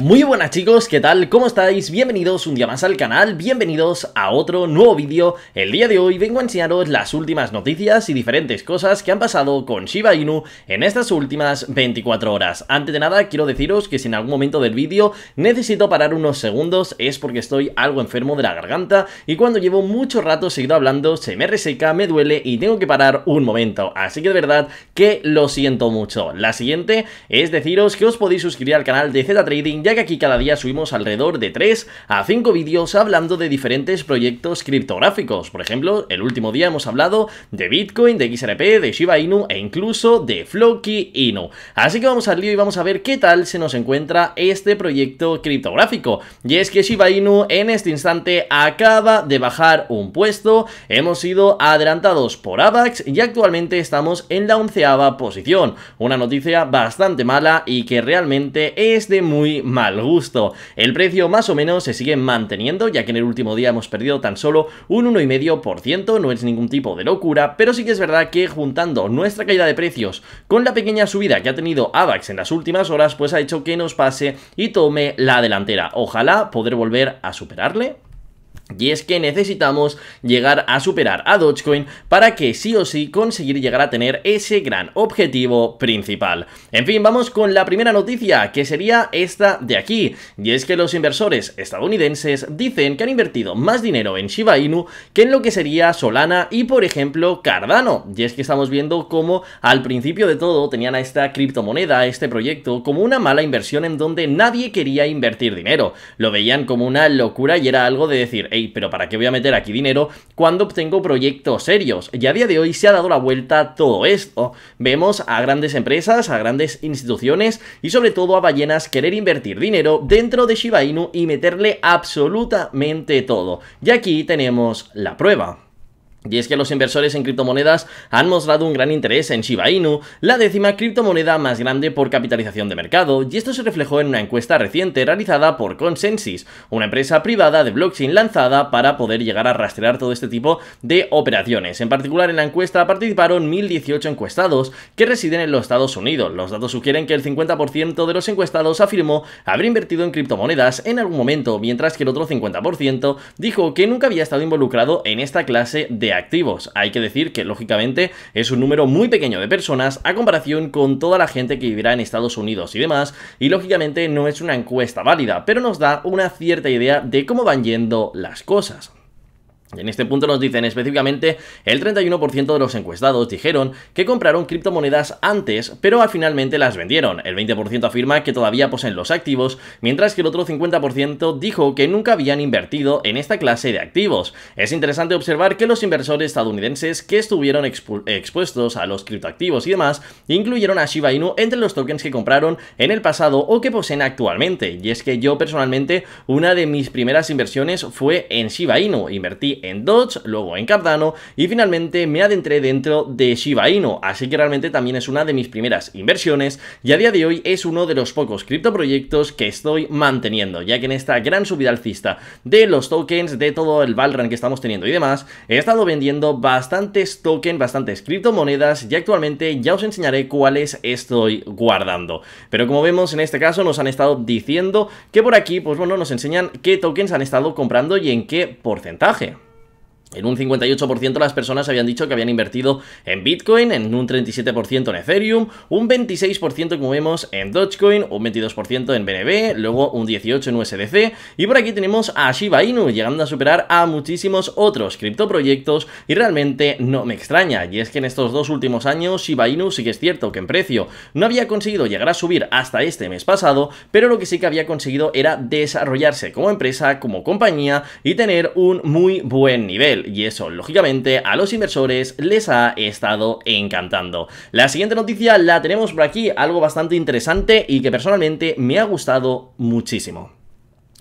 Muy buenas chicos, ¿qué tal? ¿Cómo estáis? Bienvenidos un día más al canal, bienvenidos a otro nuevo vídeo. El día de hoy vengo a enseñaros las últimas noticias y diferentes cosas que han pasado con Shiba Inu en estas últimas 24 horas. Antes de nada, quiero deciros que si en algún momento del vídeo necesito parar unos segundos es porque estoy algo enfermo de la garganta y cuando llevo mucho rato seguido hablando se me reseca, me duele y tengo que parar un momento. Así que de verdad que lo siento mucho. La siguiente es deciros que os podéis suscribir al canal de Z Trading que aquí cada día subimos alrededor de 3 a 5 vídeos hablando de diferentes proyectos criptográficos. Por ejemplo, el último día hemos hablado de Bitcoin, de XRP, de Shiba Inu e incluso de Floki Inu. Así que vamos al lío y vamos a ver qué tal se nos encuentra este proyecto criptográfico. Y es que Shiba Inu en este instante acaba de bajar un puesto, hemos sido adelantados por AVAX y actualmente estamos en la onceava posición. Una noticia bastante mala y que realmente es de muy mal al gusto. El precio más o menos se sigue manteniendo, ya que en el último día hemos perdido tan solo un 1,5%, no es ningún tipo de locura, pero sí que es verdad que juntando nuestra caída de precios con la pequeña subida que ha tenido AVAX en las últimas horas, pues ha hecho que nos pase y tome la delantera. Ojalá poder volver a superarle. Y es que necesitamos llegar a superar a Dogecoin para que sí o sí conseguir llegar a tener ese gran objetivo principal. En fin, vamos con la primera noticia, que sería esta de aquí. Y es que los inversores estadounidenses dicen que han invertido más dinero en Shiba Inu que en lo que sería Solana y, por ejemplo, Cardano. Y es que estamos viendo cómo al principio de todo tenían a esta criptomoneda, a este proyecto, como una mala inversión en donde nadie quería invertir dinero. Lo veían como una locura y era algo de decir, pero ¿para qué voy a meter aquí dinero cuando obtengo proyectos serios? Y a día de hoy se ha dado la vuelta todo esto. Vemos a grandes empresas, a grandes instituciones y sobre todo a ballenas querer invertir dinero dentro de Shiba Inu y meterle absolutamente todo. Y aquí tenemos la prueba. Y es que los inversores en criptomonedas han mostrado un gran interés en Shiba Inu, la décima criptomoneda más grande por capitalización de mercado, y esto se reflejó en una encuesta reciente realizada por Consensys, una empresa privada de blockchain lanzada para poder llegar a rastrear todo este tipo de operaciones. En particular, en la encuesta participaron 1.018 encuestados que residen en los Estados Unidos. Los datos sugieren que el 50% de los encuestados afirmó haber invertido en criptomonedas en algún momento, mientras que el otro 50% dijo que nunca había estado involucrado en esta clase de activos. Hay que decir que, lógicamente, es un número muy pequeño de personas a comparación con toda la gente que vivirá en Estados Unidos y demás, y lógicamente no es una encuesta válida, pero nos da una cierta idea de cómo van yendo las cosas. En este punto nos dicen específicamente, el 31% de los encuestados dijeron que compraron criptomonedas antes, pero finalmente las vendieron. El 20% afirma que todavía poseen los activos, mientras que el otro 50% dijo que nunca habían invertido en esta clase de activos. Es interesante observar que los inversores estadounidenses que estuvieron expuestos a los criptoactivos y demás, incluyeron a Shiba Inu entre los tokens que compraron en el pasado o que poseen actualmente. Y es que yo personalmente, una de mis primeras inversiones fue en Shiba Inu. Invertí en Dodge, luego en Cardano y finalmente me adentré dentro de Shiba Inu, así que realmente también es una de mis primeras inversiones y a día de hoy es uno de los pocos criptoproyectos que estoy manteniendo, ya que en esta gran subida alcista de los tokens, de todo el Valran que estamos teniendo y demás, he estado vendiendo bastantes tokens, bastantes criptomonedas y actualmente ya os enseñaré cuáles estoy guardando. Pero como vemos en este caso nos han estado diciendo que por aquí, pues bueno, nos enseñan qué tokens han estado comprando y en qué porcentaje. En un 58% las personas habían dicho que habían invertido en Bitcoin, en un 37% en Ethereum, un 26% como vemos en Dogecoin, un 22% en BNB, luego un 18% en USDC y por aquí tenemos a Shiba Inu llegando a superar a muchísimos otros criptoproyectos y realmente no me extraña y es que en estos dos últimos años Shiba Inu sí que es cierto que en precio no había conseguido llegar a subir hasta este mes pasado, pero lo que sí que había conseguido era desarrollarse como empresa, como compañía y tener un muy buen nivel y eso, lógicamente, a los inversores les ha estado encantando. La siguiente noticia la tenemos por aquí, algo bastante interesante y que personalmente me ha gustado muchísimo.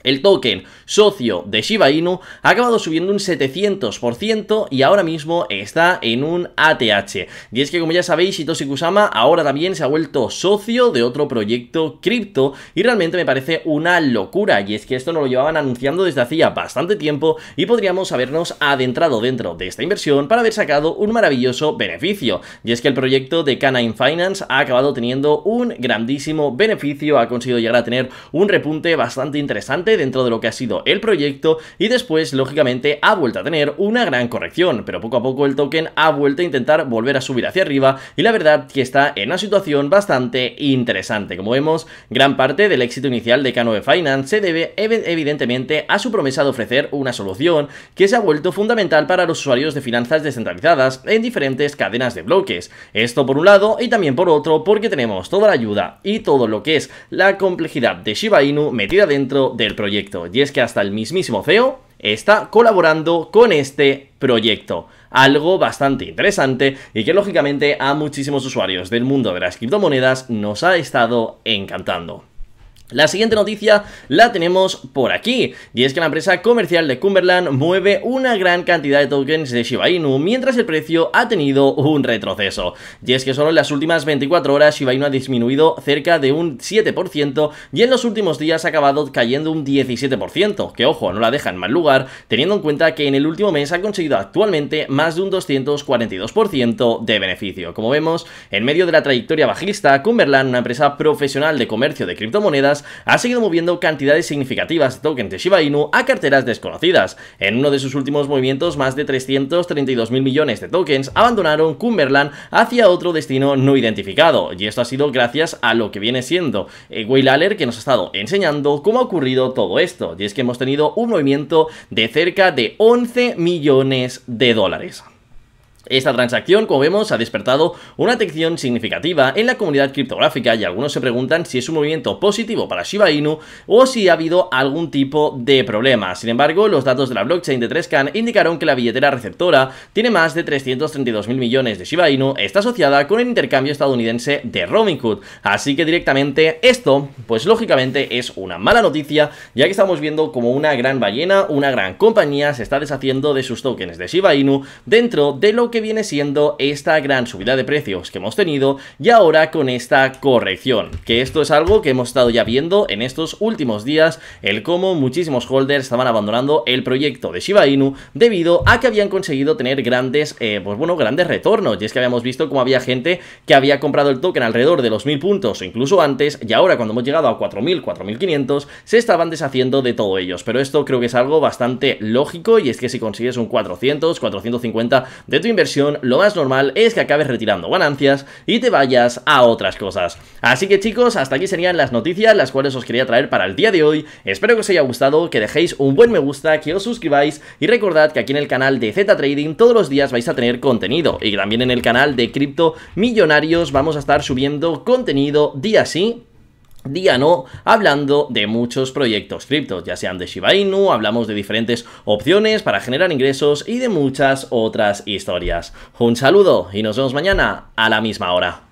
El token socio de Shiba Inu ha acabado subiendo un 700% y ahora mismo está en un ATH. Y es que como ya sabéis, Hitoshi Kusama ahora también se ha vuelto socio de otro proyecto cripto y realmente me parece una locura. Y es que esto nos lo llevaban anunciando desde hacía bastante tiempo y podríamos habernos adentrado dentro de esta inversión para haber sacado un maravilloso beneficio. Y es que el proyecto de Canine Finance ha acabado teniendo un grandísimo beneficio, ha conseguido llegar a tener un repunte bastante interesante dentro de lo que ha sido el proyecto y después, lógicamente, ha vuelto a tener una gran corrección, pero poco a poco el token ha vuelto a intentar volver a subir hacia arriba y la verdad que está en una situación bastante interesante. Como vemos, gran parte del éxito inicial de Kanoe Finance se debe evidentemente a su promesa de ofrecer una solución que se ha vuelto fundamental para los usuarios de finanzas descentralizadas en diferentes cadenas de bloques. Esto por un lado y también por otro porque tenemos toda la ayuda y todo lo que es la complejidad de Shiba Inu metida dentro del proyecto. Y es que hasta el mismísimo CEO está colaborando con este proyecto. Algo bastante interesante y que lógicamente a muchísimos usuarios del mundo de las criptomonedas nos ha estado encantando. La siguiente noticia la tenemos por aquí, y es que la empresa comercial de Cumberland mueve una gran cantidad de tokens de Shiba Inu, mientras el precio ha tenido un retroceso. Y es que solo en las últimas 24 horas Shiba Inu ha disminuido cerca de un 7% y en los últimos días ha acabado cayendo un 17%, que ojo, no la deja en mal lugar, teniendo en cuenta que en el último mes ha conseguido actualmente más de un 242% de beneficio. Como vemos, en medio de la trayectoria bajista, Cumberland, una empresa profesional de comercio de criptomonedas, ha seguido moviendo cantidades significativas de tokens de Shiba Inu a carteras desconocidas. En uno de sus últimos movimientos, más de 332 mil millones de tokens abandonaron Cumberland hacia otro destino no identificado, y esto ha sido gracias a lo que viene siendo eh, Will Aller que nos ha estado enseñando cómo ha ocurrido todo esto, y es que hemos tenido un movimiento de cerca de 11 millones de dólares. Esta transacción, como vemos, ha despertado una atención significativa en la comunidad criptográfica y algunos se preguntan si es un movimiento positivo para Shiba Inu o si ha habido algún tipo de problema. Sin embargo, los datos de la blockchain de 3can indicaron que la billetera receptora tiene más de 332 millones de Shiba Inu, está asociada con el intercambio estadounidense de Robinhood. Así que directamente esto, pues lógicamente es una mala noticia, ya que estamos viendo como una gran ballena, una gran compañía se está deshaciendo de sus tokens de Shiba Inu dentro de lo que viene siendo esta gran subida de precios que hemos tenido y ahora con esta corrección, que esto es algo que hemos estado ya viendo en estos últimos días, el cómo muchísimos holders estaban abandonando el proyecto de Shiba Inu debido a que habían conseguido tener grandes, eh, pues bueno, grandes retornos, y es que habíamos visto cómo había gente que había comprado el token alrededor de los 1000 puntos o incluso antes, y ahora cuando hemos llegado a 4000, 4500, se estaban deshaciendo de todo ellos, pero esto creo que es algo bastante lógico y es que si consigues un 400, 450 de tu inversión, lo más normal es que acabes retirando ganancias y te vayas a otras cosas. Así que chicos, hasta aquí serían las noticias las cuales os quería traer para el día de hoy. Espero que os haya gustado, que dejéis un buen me gusta, que os suscribáis y recordad que aquí en el canal de Z Trading todos los días vais a tener contenido y también en el canal de Cripto Millonarios vamos a estar subiendo contenido día sí día no, hablando de muchos proyectos criptos, ya sean de Shiba Inu, hablamos de diferentes opciones para generar ingresos y de muchas otras historias. Un saludo y nos vemos mañana a la misma hora.